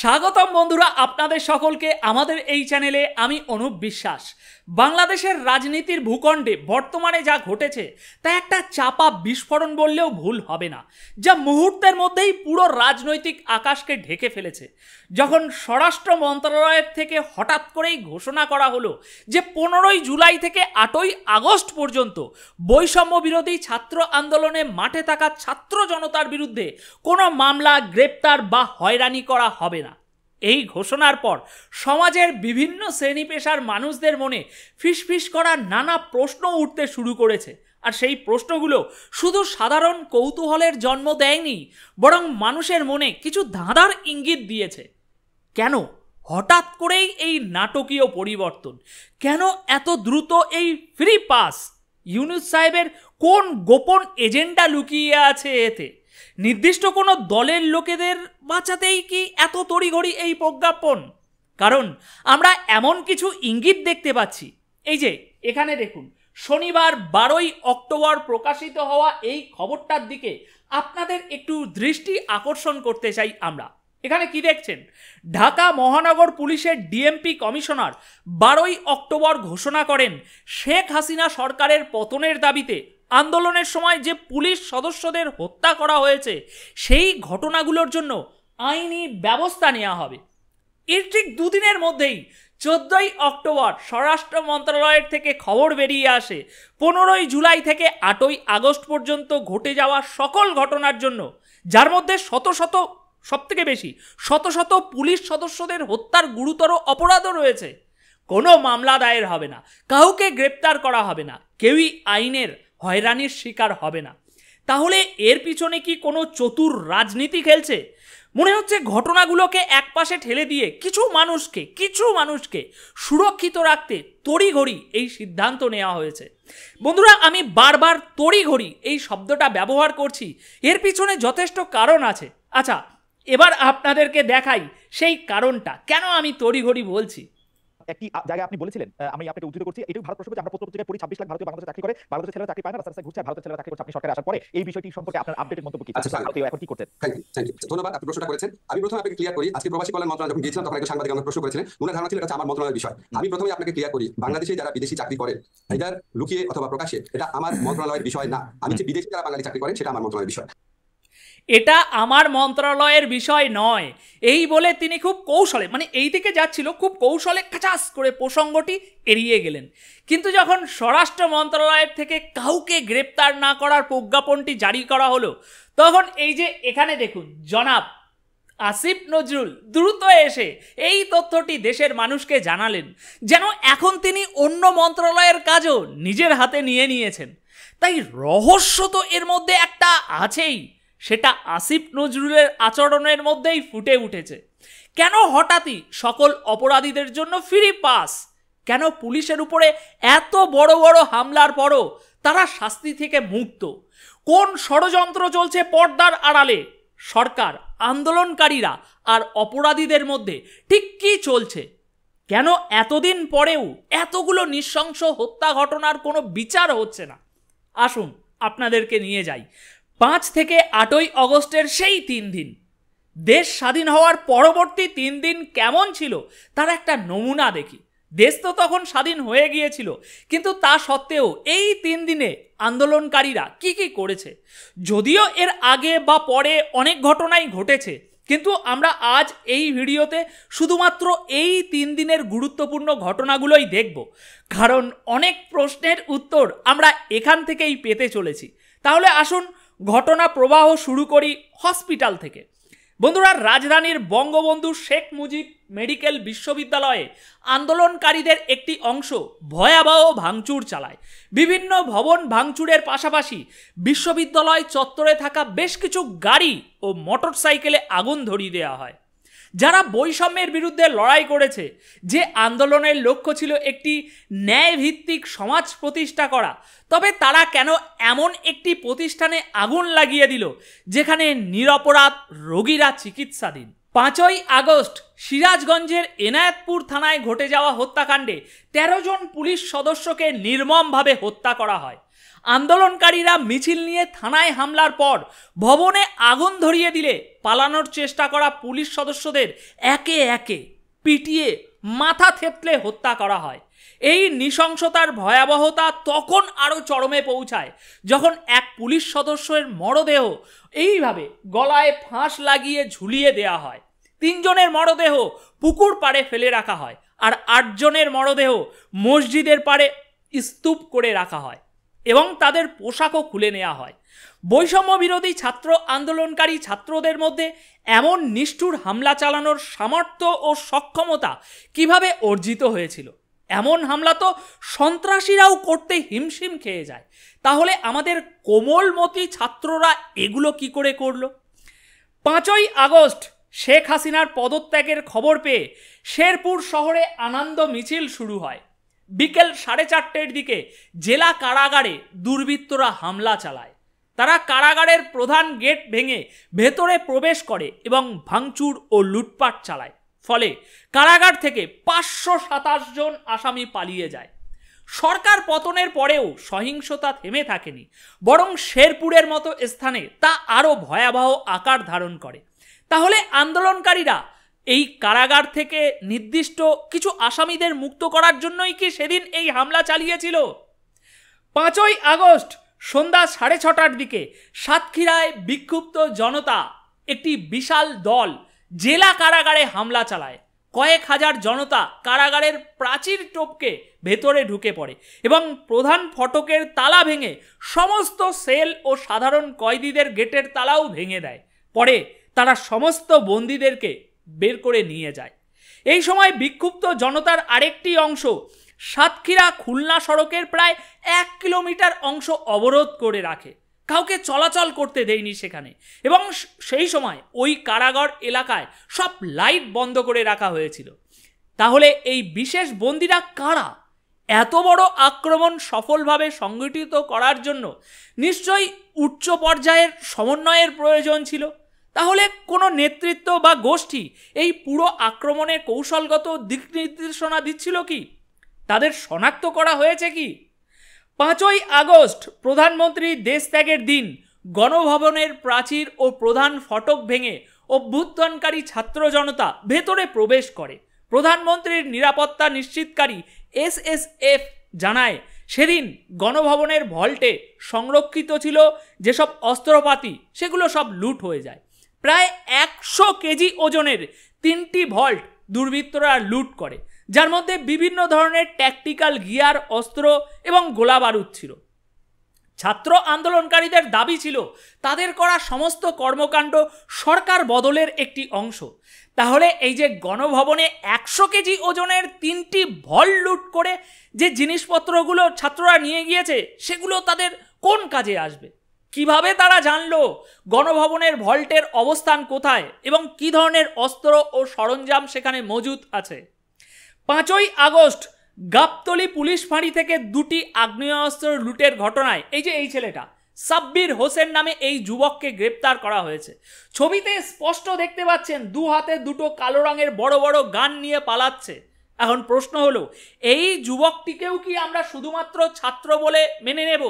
স্বাগতম বন্ধুরা আপনাদের সকলকে আমাদের এই চ্যানেলে আমি অনুপ বিশ্বাস বাংলাদেশের রাজনীতির ভূখণ্ডে বর্তমানে যা ঘটেছে তা একটা চাপা বিস্ফোরণ বললেও ভুল হবে না যা মুহূর্তের মধ্যেই পুরো রাজনৈতিক আকাশকে ঢেকে ফেলেছে যখন স্বরাষ্ট্র মন্ত্রণালয়ের থেকে হঠাৎ করেই ঘোষণা করা হলো যে পনেরোই জুলাই থেকে আটই আগস্ট পর্যন্ত বৈষম্য বিরোধী ছাত্র আন্দোলনে মাঠে থাকা ছাত্র জনতার বিরুদ্ধে কোনো মামলা গ্রেপ্তার বা হয়রানি করা হবে এই ঘোষণার পর সমাজের বিভিন্ন শ্রেণী পেশার মানুষদের মনে ফিসফিস করার নানা প্রশ্ন উঠতে শুরু করেছে আর সেই প্রশ্নগুলো শুধু সাধারণ কৌতূহলের জন্ম দেয়নি বরং মানুষের মনে কিছু ধাঁধার ইঙ্গিত দিয়েছে কেন হঠাৎ করেই এই নাটকীয় পরিবর্তন কেন এত দ্রুত এই ফ্রি পাস ইউনুস সাহেবের কোন গোপন এজেন্ডা লুকিয়ে আছে এতে নির্দিষ্ট কোনো দলের লোকেদের বাঁচাতেই কি এত তড়িঘড়ি এই প্রজ্ঞাপন কারণ আমরা এমন কিছু ইঙ্গিত দেখতে পাচ্ছি এই যে এখানে দেখুন শনিবার বারোই অক্টোবর প্রকাশিত হওয়া এই খবরটার দিকে আপনাদের একটু দৃষ্টি আকর্ষণ করতে চাই আমরা এখানে কি দেখছেন ঢাকা মহানগর পুলিশের ডিএমপি কমিশনার বারোই অক্টোবর ঘোষণা করেন শেখ হাসিনা সরকারের পতনের দাবিতে আন্দোলনের সময় যে পুলিশ সদস্যদের হত্যা করা হয়েছে সেই ঘটনাগুলোর জন্য আইনি ব্যবস্থা নেওয়া হবে এর ঠিক দুদিনের মধ্যেই চোদ্দই অক্টোবর স্বরাষ্ট্র মন্ত্রণালয়ের থেকে খবর বেরিয়ে আসে পনেরোই জুলাই থেকে আটই আগস্ট পর্যন্ত ঘটে যাওয়া সকল ঘটনার জন্য যার মধ্যে শত শত সব থেকে বেশি শত শত পুলিশ সদস্যদের হত্যার গুরুতর অপরাধও রয়েছে কোনো মামলা দায়ের হবে না কাউকে গ্রেপ্তার করা হবে না কেউই আইনের হয়রানির শিকার হবে না তাহলে এর পিছনে কি কোনো চতুর রাজনীতি খেলছে মনে হচ্ছে ঘটনাগুলোকে একপাশে ঠেলে দিয়ে কিছু মানুষকে কিছু মানুষকে সুরক্ষিত রাখতে তড়িঘড়ি এই সিদ্ধান্ত নেওয়া হয়েছে বন্ধুরা আমি বারবার তড়িঘড়ি এই শব্দটা ব্যবহার করছি এর পিছনে যথেষ্ট কারণ আছে আচ্ছা এবার আপনাদেরকে দেখাই সেই কারণটা কেন আমি তড়িঘড়ি বলছি একটি জায়গায় আপনি বলেছিলেন আমি আপনাকে উদ্ধৃত করছি এটাও ভারত প্রসঙ্গে আমরা পত্র পড়ি ছাব্বিশ লাখ ভারতীয় বাংলাদেশে চাকরি করে বাংলাদেশের ছেলেরা চাকরি পায় না রাস্তায় ঘুরছে ভারতের ছেলেরা চাকরি করছে আপনি সরকারে আসার পরে এই বিষয়টি সম্পর্কে আপনার আপডেটের মতো কি আচ্ছা, এখন কি করছেন ধন্যবাদ আপনি প্রশ্নটা করেছেন আমি প্রথমে আপনাকে ক্লিয়ার করি আজকে প্রবাসী কল্যাণ মন্ত্রণালয় যখন গিয়েছিলাম তখন একটা সাংবাদিক আমাকে প্রশ্ন করেছিলেন ওনার ধারণা ছিল এটা আমার মন্ত্রণালয়ের বিষয় আমি প্রথমে আপনাকে ক্লিয়ার করি বাংলাদেশে যারা বিদেশি চাকরি করে এটা লুকিয়ে অথবা প্রকাশে এটা আমার মন্ত্রণালয়ের বিষয় না আমি যে বিদেশি যারা বাঙালি চাকরি করে সেটা আমার মন্ত্রণালয়ের বিষয় এটা আমার মন্ত্রণালয়ের বিষয় নয় এই বলে তিনি খুব কৌশলে মানে এই দিকে যাচ্ছিল খুব কৌশলে খাচাস করে প্রসঙ্গটি এড়িয়ে গেলেন কিন্তু যখন স্বরাষ্ট্র মন্ত্রণালয়ের থেকে কাউকে গ্রেপ্তার না করার প্রজ্ঞাপনটি জারি করা হলো তখন এই যে এখানে দেখুন জনাব আসিফ নজরুল দ্রুত এসে এই তথ্যটি দেশের মানুষকে জানালেন যেন এখন তিনি অন্য মন্ত্রণালয়ের কাজও নিজের হাতে নিয়ে নিয়েছেন তাই রহস্য তো এর মধ্যে একটা আছেই সেটা আসিফ নজরুলের আচরণের মধ্যেই ফুটে উঠেছে কেন হঠাৎই সকল অপরাধীদের জন্য ফ্রি পাস কেন পুলিশের উপরে এত বড় বড় হামলার পরও তারা শাস্তি থেকে মুক্ত কোন ষড়যন্ত্র চলছে পর্দার আড়ালে সরকার আন্দোলনকারীরা আর অপরাধীদের মধ্যে ঠিক কী চলছে কেন এতদিন পরেও এতগুলো নৃশংস হত্যা ঘটনার কোনো বিচার হচ্ছে না আসুন আপনাদেরকে নিয়ে যাই পাঁচ থেকে আটই অগস্টের সেই তিন দিন দেশ স্বাধীন হওয়ার পরবর্তী তিন দিন কেমন ছিল তার একটা নমুনা দেখি দেশ তো তখন স্বাধীন হয়ে গিয়েছিল কিন্তু তা সত্ত্বেও এই তিন দিনে আন্দোলনকারীরা কি কি করেছে যদিও এর আগে বা পরে অনেক ঘটনাই ঘটেছে কিন্তু আমরা আজ এই ভিডিওতে শুধুমাত্র এই তিন দিনের গুরুত্বপূর্ণ ঘটনাগুলোই দেখব কারণ অনেক প্রশ্নের উত্তর আমরা এখান থেকেই পেতে চলেছি তাহলে আসুন ঘটনা প্রবাহ শুরু করি হসপিটাল থেকে বন্ধুরা রাজধানীর বঙ্গবন্ধু শেখ মুজিব মেডিকেল বিশ্ববিদ্যালয়ে আন্দোলনকারীদের একটি অংশ ভয়াবহ ভাঙচুর চালায় বিভিন্ন ভবন ভাঙচুরের পাশাপাশি বিশ্ববিদ্যালয় চত্বরে থাকা বেশ কিছু গাড়ি ও মোটরসাইকেলে আগুন ধরিয়ে দেওয়া হয় যারা বৈষম্যের বিরুদ্ধে লড়াই করেছে যে আন্দোলনের লক্ষ্য ছিল একটি ন্যায়ভিত্তিক সমাজ প্রতিষ্ঠা করা তবে তারা কেন এমন একটি প্রতিষ্ঠানে আগুন লাগিয়ে দিল যেখানে নিরপরাধ রোগীরা চিকিৎসাধীন পাঁচই আগস্ট সিরাজগঞ্জের এনায়েতপুর থানায় ঘটে যাওয়া হত্যাকাণ্ডে তেরো জন পুলিশ সদস্যকে নির্মমভাবে হত্যা করা হয় আন্দোলনকারীরা মিছিল নিয়ে থানায় হামলার পর ভবনে আগুন ধরিয়ে দিলে পালানোর চেষ্টা করা পুলিশ সদস্যদের একে একে পিটিয়ে মাথা থেতলে হত্যা করা হয় এই নৃশংসতার ভয়াবহতা তখন আরও চরমে পৌঁছায় যখন এক পুলিশ সদস্যের মরদেহ এইভাবে গলায় ফাঁস লাগিয়ে ঝুলিয়ে দেয়া হয় তিনজনের মরদেহ পুকুর পাড়ে ফেলে রাখা হয় আর আটজনের মরদেহ মসজিদের পাড়ে স্তূপ করে রাখা হয় এবং তাদের পোশাকও খুলে নেওয়া হয় বৈষম্য বিরোধী ছাত্র আন্দোলনকারী ছাত্রদের মধ্যে এমন নিষ্ঠুর হামলা চালানোর সামর্থ্য ও সক্ষমতা কিভাবে অর্জিত হয়েছিল এমন হামলা তো সন্ত্রাসীরাও করতে হিমশিম খেয়ে যায় তাহলে আমাদের কোমলমতি ছাত্ররা এগুলো কি করে করলো পাঁচই আগস্ট শেখ হাসিনার পদত্যাগের খবর পেয়ে শেরপুর শহরে আনন্দ মিছিল শুরু হয় বিকেল সাড়ে চারটের দিকে জেলা কারাগারে দুর্বৃত্তরা হামলা চালায় তারা কারাগারের প্রধান গেট ভেঙে ভেতরে প্রবেশ করে এবং ভাঙচুর ও লুটপাট চালায় ফলে কারাগার থেকে পাঁচশো সাতাশ জন আসামি পালিয়ে যায় সরকার পতনের পরেও সহিংসতা থেমে থাকেনি বরং শেরপুরের মতো স্থানে তা আরও ভয়াবহ আকার ধারণ করে তাহলে আন্দোলনকারীরা এই কারাগার থেকে নির্দিষ্ট কিছু আসামিদের মুক্ত করার জন্যই কি সেদিন এই হামলা চালিয়েছিল পাঁচই আগস্ট সন্ধ্যা সাড়ে ছটার দিকে সাতক্ষীরায় বিক্ষুব্ধ জনতা একটি বিশাল দল জেলা কারাগারে হামলা চালায় কয়েক হাজার জনতা কারাগারের প্রাচীর টোপকে ভেতরে ঢুকে পড়ে এবং প্রধান ফটকের তালা ভেঙে সমস্ত সেল ও সাধারণ কয়েদিদের গেটের তালাও ভেঙে দেয় পরে তারা সমস্ত বন্দীদেরকে বের করে নিয়ে যায় এই সময় বিক্ষুব্ধ জনতার আরেকটি অংশ সাতক্ষীরা খুলনা সড়কের প্রায় এক কিলোমিটার অংশ অবরোধ করে রাখে কাউকে চলাচল করতে দেয়নি সেখানে এবং সেই সময় ওই কারাগর এলাকায় সব লাইট বন্ধ করে রাখা হয়েছিল তাহলে এই বিশেষ বন্দিরা কারা এত বড় আক্রমণ সফলভাবে সংগঠিত করার জন্য নিশ্চয়ই উচ্চ পর্যায়ের সমন্বয়ের প্রয়োজন ছিল তাহলে কোনো নেতৃত্ব বা গোষ্ঠী এই পুরো আক্রমণের কৌশলগত দিক নির্দেশনা দিচ্ছিল কি তাদের শনাক্ত করা হয়েছে কি পাঁচই আগস্ট প্রধানমন্ত্রী দেশত্যাগের দিন গণভবনের প্রাচীর ও প্রধান ফটক ভেঙে অভ্যুত্থানকারী ছাত্র জনতা ভেতরে প্রবেশ করে প্রধানমন্ত্রীর নিরাপত্তা নিশ্চিতকারী এস এস এফ জানায় সেদিন গণভবনের ভল্টে সংরক্ষিত ছিল যেসব অস্ত্রপাতি সেগুলো সব লুট হয়ে যায় প্রায় একশো কেজি ওজনের তিনটি ভল্ট দুর্বৃত্তরা লুট করে যার মধ্যে বিভিন্ন ধরনের ট্যাকটিক্যাল গিয়ার অস্ত্র এবং গোলা বারুদ ছিল ছাত্র আন্দোলনকারীদের দাবি ছিল তাদের করা সমস্ত কর্মকাণ্ড সরকার বদলের একটি অংশ তাহলে এই যে গণভবনে একশো কেজি ওজনের তিনটি ভল লুট করে যে জিনিসপত্রগুলো ছাত্ররা নিয়ে গিয়েছে সেগুলো তাদের কোন কাজে আসবে কিভাবে তারা জানলো গণভবনের ভল্টের অবস্থান কোথায় এবং কি ধরনের অস্ত্র ও সরঞ্জাম সেখানে মজুত আছে পাঁচই আগস্ট গাবতলি পুলিশ ফাঁড়ি থেকে দুটি আগ্নেয়াস্ত্র লুটের ঘটনায় এই যে এই ছেলেটা সাব্বির হোসেন নামে এই যুবককে গ্রেপ্তার করা হয়েছে ছবিতে স্পষ্ট দেখতে পাচ্ছেন দু হাতে দুটো কালো রঙের বড় বড় গান নিয়ে পালাচ্ছে এখন প্রশ্ন হলো এই যুবকটিকেও কি আমরা শুধুমাত্র ছাত্র বলে মেনে নেব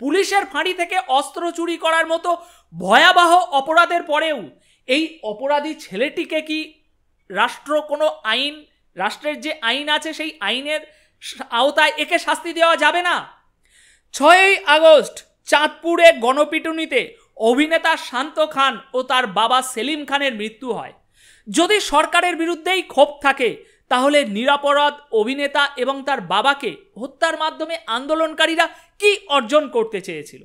পুলিশের ফাঁড়ি থেকে অস্ত্র চুরি করার মতো ভয়াবহ অপরাধের পরেও এই অপরাধী ছেলেটিকে কি রাষ্ট্র কোনো আইন রাষ্ট্রের যে আইন আছে সেই আইনের আওতায় একে শাস্তি দেওয়া যাবে না ছয়ই আগস্ট চাঁদপুরে গণপিটুনিতে অভিনেতা শান্ত খান ও তার বাবা সেলিম খানের মৃত্যু হয় যদি সরকারের বিরুদ্ধেই ক্ষোভ থাকে তাহলে নিরাপরাধ অভিনেতা এবং তার বাবাকে হত্যার মাধ্যমে আন্দোলনকারীরা কি অর্জন করতে চেয়েছিল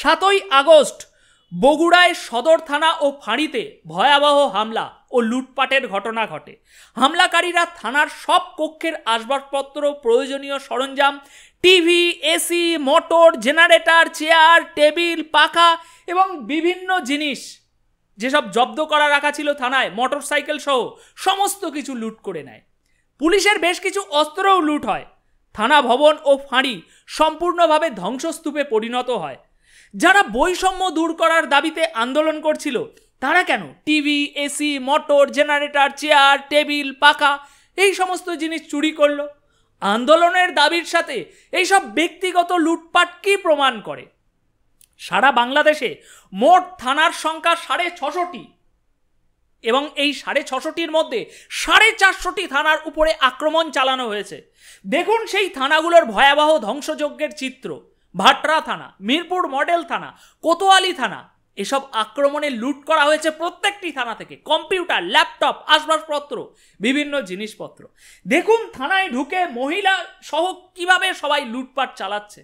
সাতই আগস্ট বগুড়ায় সদর থানা ও ফাঁড়িতে ভয়াবহ হামলা ও লুটপাটের ঘটনা ঘটে হামলাকারীরা থানার সব কক্ষের আসবাবপত্র প্রয়োজনীয় সরঞ্জাম TV AC motor generator chair table পাখা এবং বিভিন্ন জিনিস যেসব জব্দ করা রাখা ছিল থানায় মোটর সাইকেল সহ সমস্ত কিছু লুট করে নেয় পুলিশের বেশ কিছু অস্ত্রও লুট হয় থানা ভবন ও ফাঁড়ি সম্পূর্ণভাবে ধ্বংসস্তূপে পরিণত হয় যারা বৈষম্য দূর করার দাবিতে আন্দোলন করছিল তারা কেন TV AC motor generator chair table পাখা এই সমস্ত জিনিস চুরি করলো আন্দোলনের দাবির সাথে এইসব ব্যক্তিগত লুটপাট কি প্রমাণ করে সারা বাংলাদেশে মোট থানার সংখ্যা সাড়ে ছশোটি এবং এই সাড়ে ছশোটির মধ্যে সাড়ে চারশোটি থানার উপরে আক্রমণ চালানো হয়েছে দেখুন সেই থানাগুলোর ভয়াবহ ধ্বংসযজ্ঞের চিত্র ভাটরা থানা মিরপুর মডেল থানা কোতোয়ালি থানা এসব আক্রমণে লুট করা হয়েছে প্রত্যেকটি থানা থেকে কম্পিউটার ল্যাপটপ আসবাবপত্র বিভিন্ন জিনিসপত্র দেখুন থানায় ঢুকে মহিলা সহ কিভাবে সবাই লুটপাট চালাচ্ছে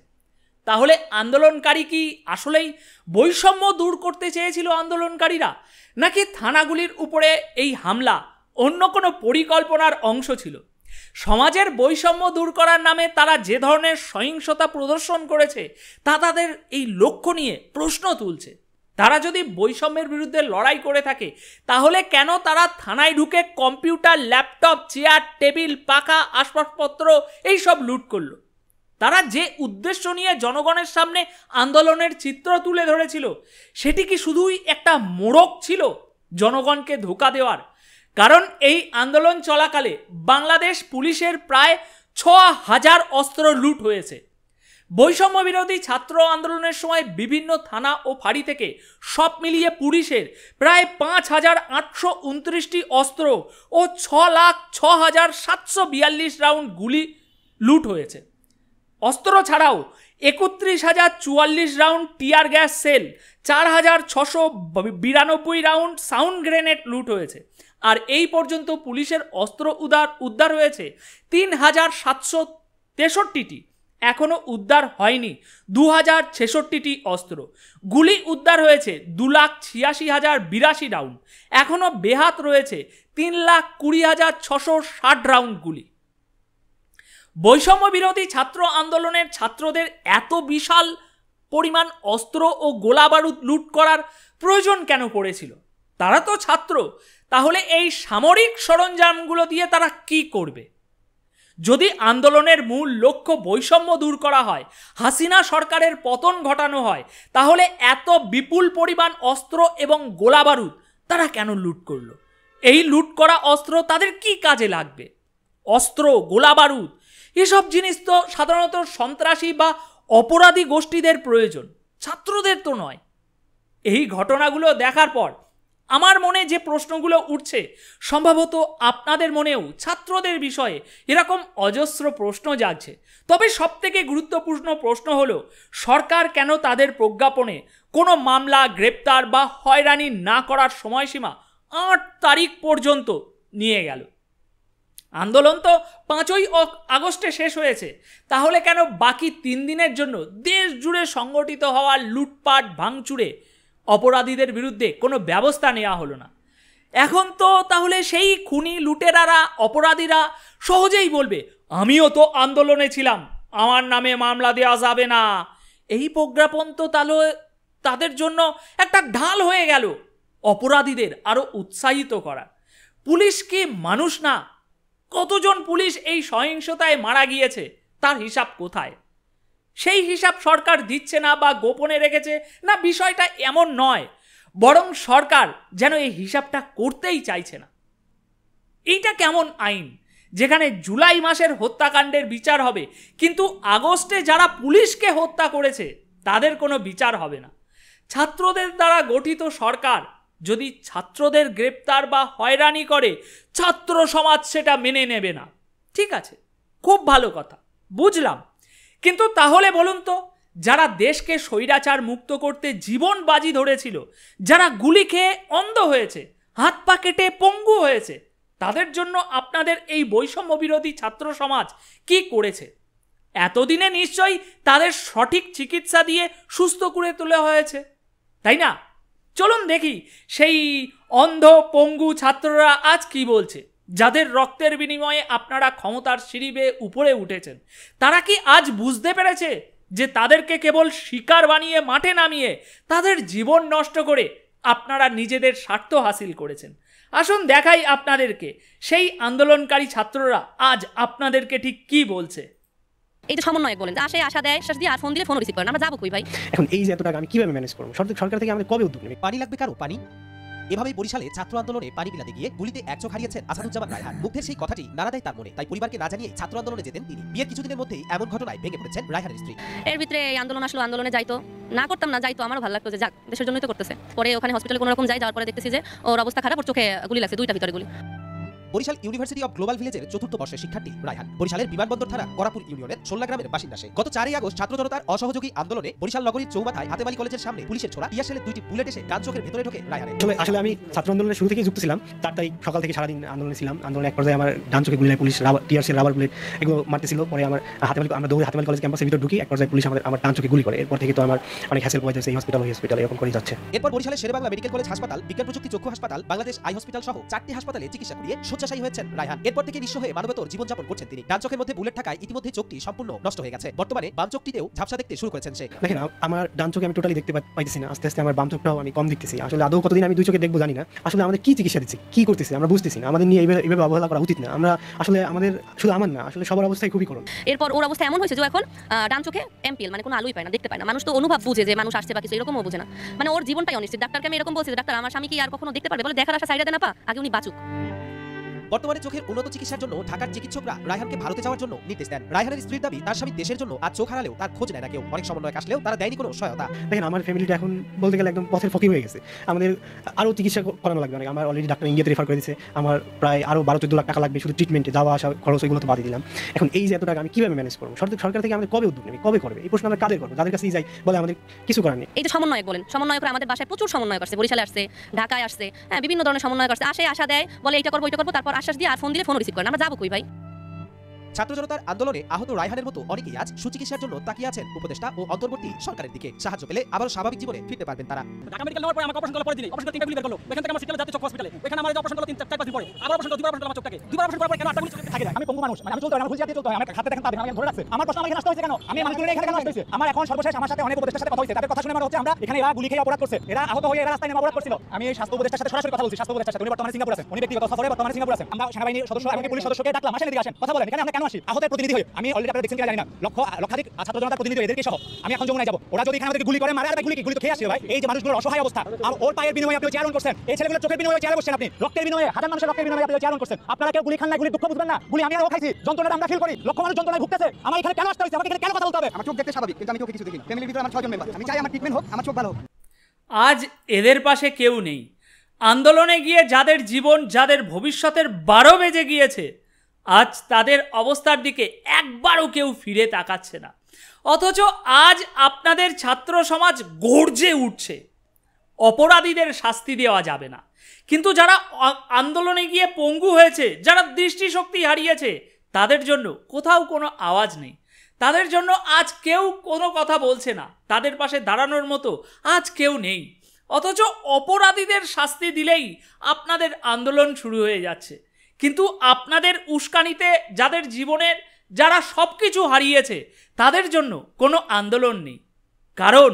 তাহলে আন্দোলনকারী কি আসলেই বৈষম্য দূর করতে চেয়েছিল আন্দোলনকারীরা নাকি থানাগুলির উপরে এই হামলা অন্য কোনো পরিকল্পনার অংশ ছিল সমাজের বৈষম্য দূর করার নামে তারা যে ধরনের সহিংসতা প্রদর্শন করেছে তা তাদের এই লক্ষ্য নিয়ে প্রশ্ন তুলছে তারা যদি বৈষম্যের বিরুদ্ধে লড়াই করে থাকে তাহলে কেন তারা থানায় ঢুকে কম্পিউটার ল্যাপটপ চেয়ার টেবিল পাখা আসবাবপত্র এইসব লুট করলো তারা যে উদ্দেশ্য নিয়ে জনগণের সামনে আন্দোলনের চিত্র তুলে ধরেছিল সেটি কি শুধুই একটা মোড়ক ছিল জনগণকে ধোকা দেওয়ার কারণ এই আন্দোলন চলাকালে বাংলাদেশ পুলিশের প্রায় ছ হাজার অস্ত্র লুট হয়েছে বৈষম্য বিরোধী ছাত্র আন্দোলনের সময় বিভিন্ন থানা ও ফাঁড়ি থেকে সব মিলিয়ে পুলিশের প্রায় পাঁচ হাজার আটশো উনত্রিশটি অস্ত্র ও ছ লাখ ছ হাজার সাতশো বিয়াল্লিশ রাউন্ড গুলি লুট হয়েছে অস্ত্র ছাড়াও একত্রিশ হাজার চুয়াল্লিশ রাউন্ড টিয়ার গ্যাস সেল চার হাজার ছশো বিরানব্বই রাউন্ড সাউন্ড গ্রেনেড লুট হয়েছে আর এই পর্যন্ত পুলিশের অস্ত্র উদ্ধার উদ্ধার হয়েছে তিন হাজার সাতশো তেষট্টিটি এখনও উদ্ধার হয়নি দু হাজার ছেষট্টিটি অস্ত্র গুলি উদ্ধার হয়েছে দু লাখ ছিয়াশি হাজার বিরাশি রাউন্ড এখনও বেহাত রয়েছে তিন লাখ কুড়ি হাজার ছশো ষাট রাউন্ড গুলি বৈষম্য বিরোধী ছাত্র আন্দোলনের ছাত্রদের এত বিশাল পরিমাণ অস্ত্র ও গোলা বারুদ লুট করার প্রয়োজন কেন পড়েছিল তারা তো ছাত্র তাহলে এই সামরিক সরঞ্জামগুলো দিয়ে তারা কি করবে যদি আন্দোলনের মূল লক্ষ্য বৈষম্য দূর করা হয় হাসিনা সরকারের পতন ঘটানো হয় তাহলে এত বিপুল পরিমাণ অস্ত্র এবং গোলা বারুদ তারা কেন লুট করলো এই লুট করা অস্ত্র তাদের কি কাজে লাগবে অস্ত্র গোলা বারুদ এসব জিনিস তো সাধারণত সন্ত্রাসী বা অপরাধী গোষ্ঠীদের প্রয়োজন ছাত্রদের তো নয় এই ঘটনাগুলো দেখার পর আমার মনে যে প্রশ্নগুলো উঠছে সম্ভবত আপনাদের মনেও ছাত্রদের বিষয়ে এরকম অজস্র প্রশ্ন যাচ্ছে তবে সব থেকে গুরুত্বপূর্ণ প্রশ্ন হল সরকার কেন তাদের প্রজ্ঞাপনে কোনো মামলা গ্রেপ্তার বা হয়রানি না করার সময়সীমা আট তারিখ পর্যন্ত নিয়ে গেল আন্দোলন তো পাঁচই আগস্টে শেষ হয়েছে তাহলে কেন বাকি তিন দিনের জন্য দেশ জুড়ে সংগঠিত হওয়া লুটপাট ভাঙচুরে অপরাধীদের বিরুদ্ধে কোনো ব্যবস্থা নেওয়া হলো না এখন তো তাহলে সেই খুনি লুটেরারা অপরাধীরা সহজেই বলবে আমিও তো আন্দোলনে ছিলাম আমার নামে মামলা দেওয়া যাবে না এই প্রজ্ঞাপন তো তাহলে তাদের জন্য একটা ঢাল হয়ে গেল অপরাধীদের আরও উৎসাহিত করা পুলিশ কি মানুষ না কতজন পুলিশ এই সহিংসতায় মারা গিয়েছে তার হিসাব কোথায় সেই হিসাব সরকার দিচ্ছে না বা গোপনে রেখেছে না বিষয়টা এমন নয় বরং সরকার যেন এই হিসাবটা করতেই চাইছে না এইটা কেমন আইন যেখানে জুলাই মাসের হত্যাকাণ্ডের বিচার হবে কিন্তু আগস্টে যারা পুলিশকে হত্যা করেছে তাদের কোনো বিচার হবে না ছাত্রদের দ্বারা গঠিত সরকার যদি ছাত্রদের গ্রেপ্তার বা হয়রানি করে ছাত্র সমাজ সেটা মেনে নেবে না ঠিক আছে খুব ভালো কথা বুঝলাম কিন্তু তাহলে বলুন তো যারা দেশকে স্বৈরাচার মুক্ত করতে জীবন বাজি ধরেছিল যারা গুলি খেয়ে অন্ধ হয়েছে হাত পা কেটে পঙ্গু হয়েছে তাদের জন্য আপনাদের এই বৈষম্য বিরোধী ছাত্র সমাজ কি করেছে এতদিনে নিশ্চয়ই তাদের সঠিক চিকিৎসা দিয়ে সুস্থ করে তোলা হয়েছে তাই না চলুন দেখি সেই অন্ধ পঙ্গু ছাত্ররা আজ কি বলছে যাদের রক্তের বিনিময়ে আপনারা ক্ষমতার সিঁড়িবে উপরে উঠেছেন তারা কি আজ বুঝতে পেরেছে যে তাদেরকে কেবল শিকার বানিয়ে মাঠে নামিয়ে তাদের জীবন নষ্ট করে আপনারা নিজেদের স্বার্থ হাসিল করেছেন আসুন দেখাই আপনাদেরকে সেই আন্দোলনকারী ছাত্ররা আজ আপনাদেরকে ঠিক কি বলছে এই যে সমন্বয়ক বলেন আসে আশা দেয় শেষ দিয়ে আর ফোন দিলে ফোন রিসিভ করেন আমরা যাবো কই ভাই এখন এই যে এত টাকা আমি কিভাবে ম্যানেজ করবো সরকার থেকে আমাদের কবে উদ্যোগ নেবে পানি লাগবে কারো পানি এভাবেই বরিশালে ছাত্র আন্দোলনে পানি বিলাতে গিয়ে গুলিতে এক চোখ হারিয়েছেন আসাদুজ্জামান রায়হান মুগ্ধের সেই কথাটি নানা দেয় তার মনে তাই পরিবারকে না জানিয়ে ছাত্র আন্দোলনে যেতেন তিনি বিয়ের কিছুদিনের মধ্যেই এমন ঘটনায় ভেঙে পড়েছেন রায়হানের স্ত্রী এর ভিতরে এই আন্দোলন আসলো আন্দোলনে যাইতো না করতাম না যাইতো আমারও ভালো লাগতো যে যাক দেশের জন্যই তো করতেছে পরে ওখানে হসপিটালে কোনো রকম যাই যাওয়ার পরে দেখতেছি যে ওর অবস্থা খারাপ ওর চোখে গুলি লাগছে দুইটা ভিতরে গুলি বরিশাল ইউনিভার্সিটি অফ গ্লোবাল ভিলেজের চতুর্থ বর্ষের শিক্ষার্থী রায়হান বরিশালের বিমানবন্দর থানা করাপুর ইউনিয়নের সোল্লা গ্রামের বাসিন্দা সে গত চারই আগস্ট ছাত্র জনতার অসহযোগী আন্দোলনে বরিশাল নগরীর চৌবাথায় হাতেমালি কলেজের সামনে পুলিশের ছোড়া ইয়াশেলের দুইটি বুলেট এসে গান চোখের ভেতরে ঢোকে রায়হানের আসলে আমি ছাত্র আন্দোলনের শুরু থেকে যুক্ত ছিলাম তার তাই সকাল থেকে সারাদিন আন্দোলনে ছিলাম আন্দোলনে এক পর্যায়ে আমার ডান চোখে গুলি পুলিশ টিআরসি রাবার বুলেট এগুলো মারতেছিল পরে আমার হাতেমালি আমরা দৌড়ে হাতেমালি কলেজ ক্যাম্পাসের ভিতরে ঢুকি এক পর্যায়ে পুলিশ আমাদের আমার ডান চোখে গুলি করে এরপর থেকে তো আমার অনেক হ্যাসেল পাওয়া যাচ্ছে এই হসপিটাল ওই হসপিটাল এরকম করে যাচ্ছে এরপর বরিশালের শেরেবাংলা মেডিকেল কলেজ হাসপাতাল বিজ্ঞান প্রযুক্তি চক্ষু হাসপাতাল বাংলাদেশ আই হসপিটাল সহ চারটি হাসপাতালে চিকিৎসা করিয়ে সোচ্চার শয্যাশায়ী হয়েছেন রায়হান এরপর থেকে নিঃস্ব হয়ে মানবতর জীবনযাপন করছেন তিনি ডান চোখের মধ্যে বুলেট থাকায় ইতিমধ্যে চোখটি সম্পূর্ণ নষ্ট হয়ে গেছে বর্তমানে বাম চোখটিতেও ঝাপসা দেখতে শুরু করেছেন সে দেখেন আমার ডান চোখে আমি টোটালি দেখতে পাইতেছি না আস্তে আস্তে আমার বাম চোখটাও আমি কম দেখতেছি আসলে আদৌ কতদিন আমি দুই চোখে দেখবো জানি না আসলে আমাদের কি চিকিৎসা দিচ্ছে কি করতেছি আমরা বুঝতেছি না আমাদের নিয়ে এইভাবে অবহেলা করা উচিত না আমরা আসলে আমাদের শুধু আমার না আসলে সবার অবস্থাই খুবই করুন এরপর ওর অবস্থা এমন হয়েছে যে এখন ডান চোখে এমপিএল মানে কোনো আলোই পায় না দেখতে পায় না মানুষ তো অনুভব বুঝে যে মানুষ আসছে বা কিছু এরকমও বুঝে না মানে ওর জীবনটাই অনিশ্চিত ডাক্তারকে আমি এরকম বলছি ডাক্তার আমার স্বামী কি আর কখনো দেখতে পারবে বলে দেখার আশা সাইডে দেনা পা আগে উনি বাঁচুক বর্তমানে চোখের উন্নত চিকিৎসার জন্য ঢাকার চিকিৎসকরা রায়হানকে ভারতে যাওয়ার জন্য নির্দেশ দেন রায়হানের স্ত্রীর দাবি তার স্বামী দেশের জন্য আর চোখ হারালেও তার খোঁজ নেয় না কেউ অনেক সমন্বয়ক আসলেও তারা দেয়নি কোনো সহায়তা দেখেন আমার ফ্যামিলিটা এখন বলতে গেলে একদম পথের ফকি হয়ে গেছে আমাদের আরও চিকিৎসা করানো লাগবে অনেক আমার অলরেডি ডাক্তার ইন্ডিয়াতে রেফার করে দিয়েছে আমার প্রায় আরও বারো চোদ্দ লাখ টাকা লাগবে শুধু ট্রিটমেন্টে যাওয়া আসা খরচ এগুলো তো বাদ দিলাম এখন এই যে এত টাকা আমি কীভাবে ম্যানেজ করবো সরকার থেকে আমাদের কবে উদ্যোগ নেবে কবে করবে এই প্রশ্ন আমরা কাদের করবো যাদের কাছেই যাই বলে আমাদের কিছু করার নেই এই যে সমন্বয় বলেন সমন্বয় করে আমাদের বাসায় প্রচুর সমন্বয় করছে বরিশালে আসছে ঢাকায় আসছে হ্যাঁ বিভিন্ন ধরনের সমন্বয় করছে আসে আসা দেয় বলে এইটা করবো এটা করবো তারপর আশ্বাস দিয়ে আর ফোন দিলে ফোন রিসিভ করেন আমরা যাবো কই ভাই ছাত্র জনতার আন্দোলনে আহত রায়হানের মতো অনেকেই আজ সুচিকিৎসার জন্য তাকিয়ে আছেন উপদেষ্টা ও অন্তর্বর্তী সরকারের দিকে সাহায্য পেলে আবার স্বাভাবিক জীবনে ফিরতে পারবেন তারা আমাকে আমি পঙ্গু মানে কেন আমি এখন সর্বশেষ অনেক কথা শুনে আমরা এখানে করছে রাস্তায় আমি কথা বলছি সফরে সদস্য পুলিশ সদস্যকে ডাকলাম কেন আসি আহতের প্রতিনিধি হয়ে আমি অলরেডি আপনারা দেখছেন জানি না লক্ষ লক্ষাধিক ছাত্র জনতার প্রতিনিধি এদেরকে সহ আমি এখন যমুনায় যাবো ওরা যদি এখানে আমাদেরকে গুলি করে মারা আর গুলি গুলি তো খেয়ে আসে ভাই এই যে মানুষগুলোর অসহায় অবস্থা আর ওর পায়ের বিনিময়ে আপনি চেয়ারণ করছেন এই ছেলেগুলো চোখের বিনিময়ে চেয়ারে বসছেন আপনি রক্তের বিনিময়ে হাজার মানুষের রক্তের বিনিময়ে আপনি চেয়ারণ করছেন আপনারা কেউ গুলি খান না গুলি দুঃখ বুঝবেন না গুলি আমি আরও খাইছি যন্ত্রণা আমরা ফিল করি লক্ষ মানুষ যন্ত্রণায় ভুগতেছে আমার এখানে কেন আসতে হয়েছে আমাকে এখানে কেন কথা বলতে হবে আমার চোখ দেখতে স্বাভাবিক কিন্তু আমি কেউ কিছু দেখি ফ্যামিলির ভিতরে আমার ছয়জন মেম্বার আমি চাই আমার ট্রিটমেন্ট হোক আমার চোখ ভালো হোক আজ এদের পাশে কেউ নেই আন্দোলনে গিয়ে যাদের জীবন যাদের ভবিষ্যতের বারো বেজে গিয়েছে আজ তাদের অবস্থার দিকে একবারও কেউ ফিরে তাকাচ্ছে না অথচ আজ আপনাদের ছাত্র সমাজ গর্জে উঠছে অপরাধীদের শাস্তি দেওয়া যাবে না কিন্তু যারা আন্দোলনে গিয়ে পঙ্গু হয়েছে যারা দৃষ্টিশক্তি হারিয়েছে তাদের জন্য কোথাও কোনো আওয়াজ নেই তাদের জন্য আজ কেউ কোনো কথা বলছে না তাদের পাশে দাঁড়ানোর মতো আজ কেউ নেই অথচ অপরাধীদের শাস্তি দিলেই আপনাদের আন্দোলন শুরু হয়ে যাচ্ছে কিন্তু আপনাদের উস্কানিতে যাদের জীবনের যারা সব কিছু হারিয়েছে তাদের জন্য কোনো আন্দোলন নেই কারণ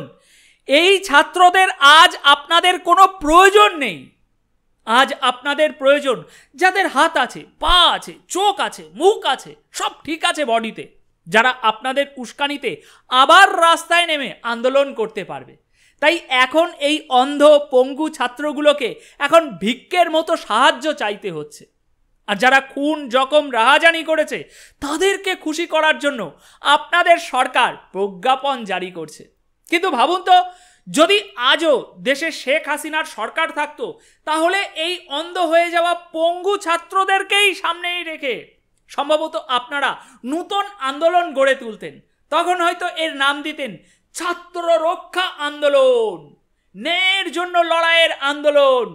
এই ছাত্রদের আজ আপনাদের কোনো প্রয়োজন নেই আজ আপনাদের প্রয়োজন যাদের হাত আছে পা আছে চোখ আছে মুখ আছে সব ঠিক আছে বডিতে যারা আপনাদের উস্কানিতে আবার রাস্তায় নেমে আন্দোলন করতে পারবে তাই এখন এই অন্ধ পঙ্গু ছাত্রগুলোকে এখন ভিক্ষের মতো সাহায্য চাইতে হচ্ছে আর যারা খুন জখম রাহাজানি করেছে তাদেরকে খুশি করার জন্য আপনাদের সরকার প্রজ্ঞাপন জারি করছে কিন্তু ভাবুন তো যদি আজও দেশে শেখ হাসিনার সরকার থাকতো তাহলে এই অন্ধ হয়ে যাওয়া পঙ্গু ছাত্রদেরকেই সামনেই রেখে সম্ভবত আপনারা নূতন আন্দোলন গড়ে তুলতেন তখন হয়তো এর নাম দিতেন ছাত্র রক্ষা আন্দোলন ন্যায়ের জন্য লড়াইয়ের আন্দোলন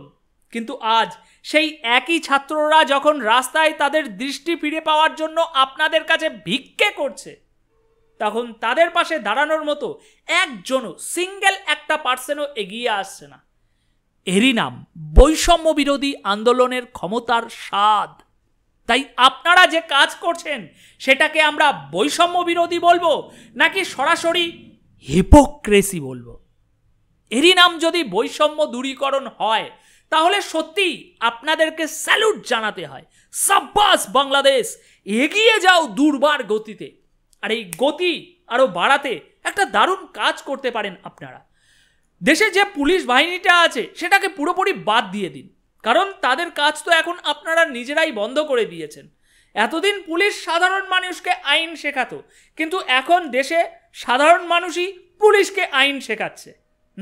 কিন্তু আজ সেই একই ছাত্ররা যখন রাস্তায় তাদের দৃষ্টি ফিরে পাওয়ার জন্য আপনাদের কাছে ভিক্ষে করছে তখন তাদের পাশে দাঁড়ানোর মতো একজনও সিঙ্গেল একটা পার্সেনও এগিয়ে আসছে না এরই নাম বৈষম্য বিরোধী আন্দোলনের ক্ষমতার স্বাদ তাই আপনারা যে কাজ করছেন সেটাকে আমরা বৈষম্য বিরোধী বলবো নাকি সরাসরি হিপোক্রেসি বলবো এরই নাম যদি বৈষম্য দূরীকরণ হয় তাহলে সত্যি আপনাদেরকে স্যালুট জানাতে হয় সাব্বাস বাংলাদেশ এগিয়ে যাও দুর্বার গতিতে আর এই গতি আরও বাড়াতে একটা দারুণ কাজ করতে পারেন আপনারা দেশে যে পুলিশ বাহিনীটা আছে সেটাকে পুরোপুরি বাদ দিয়ে দিন কারণ তাদের কাজ তো এখন আপনারা নিজেরাই বন্ধ করে দিয়েছেন এতদিন পুলিশ সাধারণ মানুষকে আইন শেখাতো কিন্তু এখন দেশে সাধারণ মানুষই পুলিশকে আইন শেখাচ্ছে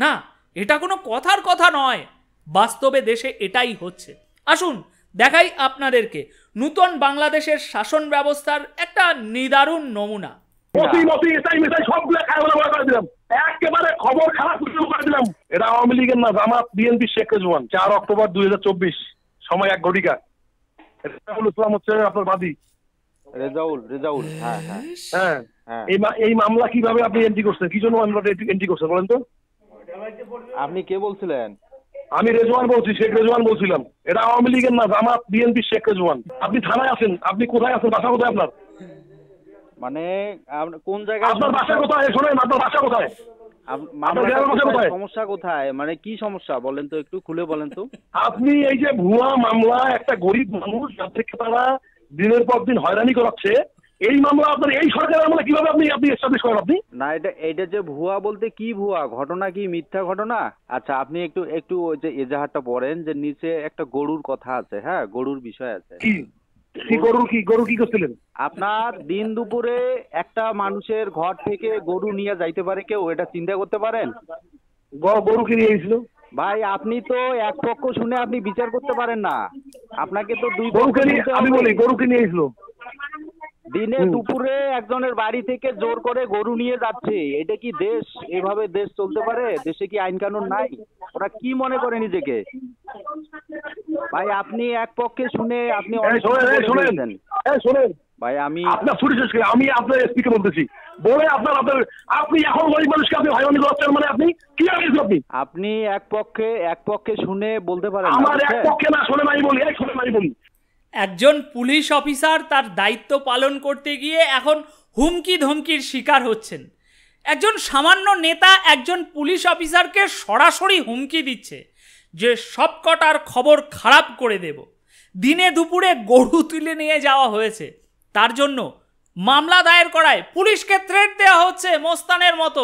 না এটা কোনো কথার কথা নয় বাস্তবে দেশে এটাই হচ্ছে আসুন দেখাই আপনাদেরকে নূতন বাংলাদেশের শাসন ব্যবস্থার একটা নিদারুণ নমুনা সময় এক হচ্ছে আপনার বাদী রেজাউল রেজাউল হ্যাঁ হ্যাঁ, হ্যাঁ।, হ্যাঁ। এই মামলা কিভাবে আপনি এন্ট্রি করছেন কি এন্ট্রি বলেন তো আপনি কে বলছিলেন আমি রেজওয়ান বলছি শেখ রেজওয়ান বলছিলাম এটা আওয়ামী লীগের না জামাত বিএনপি শেখ রেজওয়ান আপনি থানায় আছেন আপনি কোথায় আছেন বাসা কোথায় আপনার মানে কোন জায়গায় আপনার বাসা কোথায় শোনেন আপনার বাসা কোথায় সমস্যা কোথায় মানে কি সমস্যা বলেন তো একটু খুলে বলেন তো আপনি এই যে ভুয়া মামলা একটা গরিব মানুষ যার থেকে তারা দিনের পর দিন হয়রানি করাচ্ছে এই মামলা আপনার এই সরকারের আমলে কিভাবে আপনি আপনি এস্টাবলিশ করেন আপনি না এটা এটা যে ভুয়া বলতে কি ভুয়া ঘটনা কি মিথ্যা ঘটনা আচ্ছা আপনি একটু একটু ওই যে এজাহারটা পড়েন যে নিচে একটা গরুর কথা আছে হ্যাঁ গরুর বিষয় আছে কি আপনার দিন দুপুরে একটা মানুষের ঘর থেকে গরু নিয়ে যাইতে পারে কেউ এটা চিন্তা করতে পারেন গরু কিনে এসেছিল ভাই আপনি তো এক পক্ষ শুনে আপনি বিচার করতে পারেন না আপনাকে তো দুই পক্ষ আমি বলি গরু কিনে এসেছিল দিনে দুপুরে একজনের বাড়ি থেকে জোর করে গরু নিয়ে যাচ্ছে এটা কি দেশ এভাবে দেশ চলতে পারে দেশে কি আইন কানুন নাই ওরা কি মনে করে নিজেকে ভাই আপনি এক পক্ষে শুনে আপনি শুনেন ভাই আমি আপনার ছুটি শেষ আমি আপনার বলতেছি বলে আপনার আপনার আপনি এখন গরিব মানুষকে আপনি মানে আপনি কি আগেছেন আপনি আপনি এক পক্ষে এক পক্ষে শুনে বলতে পারেন আমার এক পক্ষে না শুনে নাই বলি এক শুনে নাই বলি একজন পুলিশ অফিসার তার দায়িত্ব পালন করতে গিয়ে এখন হুমকি ধমকির শিকার হচ্ছেন একজন সামান্য নেতা একজন পুলিশ অফিসারকে সরাসরি হুমকি দিচ্ছে যে সবকটার খবর খারাপ করে দেব দিনে দুপুরে গরু তুলে নিয়ে যাওয়া হয়েছে তার জন্য মামলা দায়ের করায় পুলিশকে থ্রেট দেওয়া হচ্ছে মোস্তানের মতো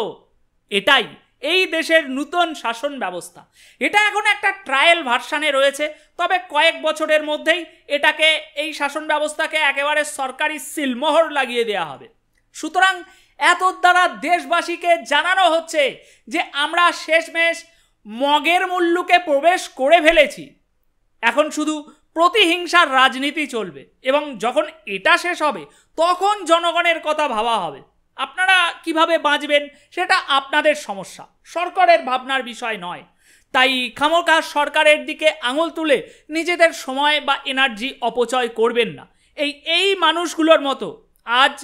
এটাই এই দেশের নূতন শাসন ব্যবস্থা এটা এখন একটা ট্রায়াল ভার্সানে রয়েছে তবে কয়েক বছরের মধ্যেই এটাকে এই শাসন ব্যবস্থাকে একেবারে সরকারি সিলমোহর লাগিয়ে দেওয়া হবে সুতরাং এত দ্বারা দেশবাসীকে জানানো হচ্ছে যে আমরা শেষমেশ মগের মূল্যকে প্রবেশ করে ফেলেছি এখন শুধু প্রতিহিংসার রাজনীতি চলবে এবং যখন এটা শেষ হবে তখন জনগণের কথা ভাবা হবে আপনারা কিভাবে বাঁচবেন সেটা আপনাদের সমস্যা সরকারের ভাবনার বিষয় নয় তাই খামোকা সরকারের দিকে আঙুল তুলে নিজেদের সময় বা এনার্জি অপচয় করবেন না এই এই মানুষগুলোর মতো আজ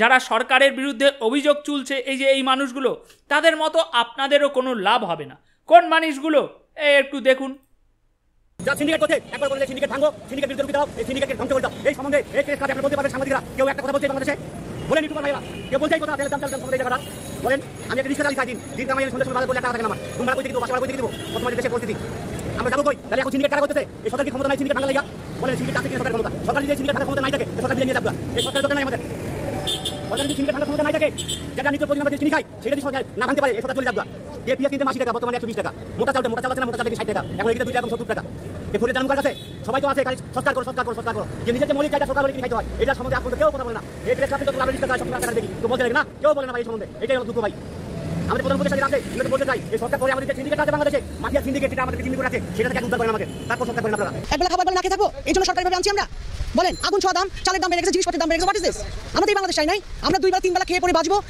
যারা সরকারের বিরুদ্ধে অভিযোগ চুলছে এই যে এই মানুষগুলো তাদের মতো আপনাদেরও কোনো লাভ হবে না কোন মানুষগুলো একটু দেখুন যা সিন্ডিকেট করছে একবার বলে সিন্ডিকেট ভাঙো সিন্ডিকেট বিরুদ্ধে দাও এই সিন্ডিকেটকে এই সম্বন্ধে এই কেস কাজ আপনি বলতে পারবেন সাংবাদিকরা কেউ একটা কথা বলছে বাংলাদেশে বলেন ইউটিউবার ভাইরা কে বলছে কথা তেলের দাম চাল দাম সবাই জায়গাটা বলেন আমি একটা রিক্সা চালিয়ে খাই দিন দিন কামাই সন্ধ্যা সময় বাজার করলে টাকা থাকে না আমার তোমরা কই থেকে দেবো পাশাপাশি থেকে দেবো বর্তমানে দেশের পরিস্থিতি আমরা যাবো কই তাহলে এখন সিন্ডিকেট কারা করতেছে এই সরকার কি ক্ষমতা নাই সিন্ডিকেট ভাঙা লাগা বলেন সিন্ডিকেট আছে কি সরকার ক্ষমতা সরকার যদি সিন্ডিকেট ক্ষমতা নাই থাকে সরকার দিলে নিয়ে যাবো এই সরকার দোকান নাই আমাদের বলেন যদি চিনিকে ঠান্ডা ক্ষমতা নাই থাকে যেটা খাই সেটা যদি সরকার না চলে যাবে যে পেঁয়াজ কিনতে আশি টাকা বর্তমানে একশো বিশ না মোটা চাল ষাট টাকা ফুলের দাম কাছে সবাই তো আছে সরকার করো সরকার করো সরকার করো যে নিজের যে মৌলিক জায়গা সরকার বলে খাইতে এটা সম্বন্ধে আপনাদের কেউ বলে না এই প্রেস আপনি যত লাভের না কেউ বলে না ভাই সম্বন্ধে এটাই হলো দুঃখ ভাই আমাদের প্রধান উপদেষ্টা রাখে বলতে চাই এই সরকার পরে আমাদের সিন্ডিকেট আছে বাংলাদেশে মাফিয়া সিন্ডিকেট আমাদের জিম্মি করে আছে সেটা থেকে উদ্ধার করেন তারপর সরকার করেন আপনারা খাবার বেলা না খেয়ে থাকবো এই জন্য সরকারিভাবে আনছি আমরা বলেন আগুন দাম চালের দাম বেড়ে গেছে জিনিসপত্রের দাম বেড়ে গেছে আমাদের বাংলাদেশ চাই নাই আমরা দুইবার খেয়ে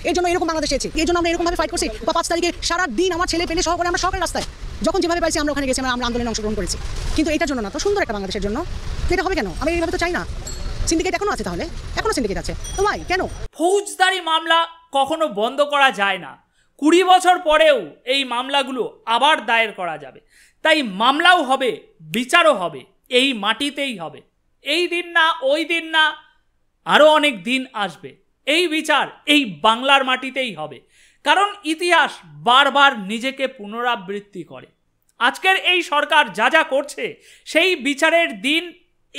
এই জন্য এরকম বাংলাদেশ এসেছি এই জন্য আমরা এরকমভাবে ফাইট করছি বা পাঁচ তারিখে সারা দিন আমার ছেলে পেলে সহকারে আমরা সরকারি রাস্তায় যখন যেভাবে পাইছি আমরা ওখানে গেছি আমরা আন্দোলনে অংশগ্রহণ করেছি কিন্তু এটার জন্য না তো সুন্দর একটা বাংলাদেশের জন্য এটা হবে কেন আমি এইভাবে তো চাই না সিন্ডিকেট এখনো আছে তাহলে এখনো সিন্ডিকেট আছে ভাই কেন ফৌজদারি মামলা কখনো বন্ধ করা যায় না কুড়ি বছর পরেও এই মামলাগুলো আবার দায়ের করা যাবে তাই মামলাও হবে বিচারও হবে এই মাটিতেই হবে এই দিন না ওই দিন না আরও অনেক দিন আসবে এই বিচার এই বাংলার মাটিতেই হবে কারণ ইতিহাস বারবার নিজেকে পুনরাবৃত্তি করে আজকের এই সরকার যা যা করছে সেই বিচারের দিন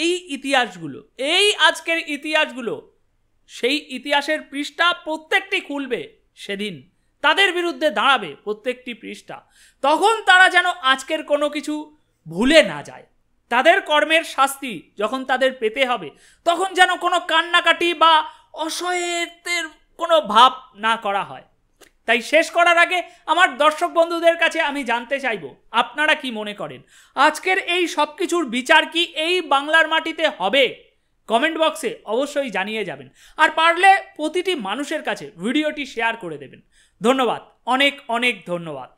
এই ইতিহাসগুলো এই আজকের ইতিহাসগুলো সেই ইতিহাসের পৃষ্ঠা প্রত্যেকটি খুলবে সেদিন তাদের বিরুদ্ধে দাঁড়াবে প্রত্যেকটি পৃষ্ঠা তখন তারা যেন আজকের কোনো কিছু ভুলে না যায় তাদের কর্মের শাস্তি যখন তাদের পেতে হবে তখন যেন কোনো কান্নাকাটি বা অসহায়ত্বের কোনো ভাব না করা হয় তাই শেষ করার আগে আমার দর্শক বন্ধুদের কাছে আমি জানতে চাইব আপনারা কি মনে করেন আজকের এই সব কিছুর বিচার কি এই বাংলার মাটিতে হবে কমেন্ট বক্সে অবশ্যই জানিয়ে যাবেন আর পারলে প্রতিটি মানুষের কাছে ভিডিওটি শেয়ার করে দেবেন ধন্যবাদ অনেক অনেক ধন্যবাদ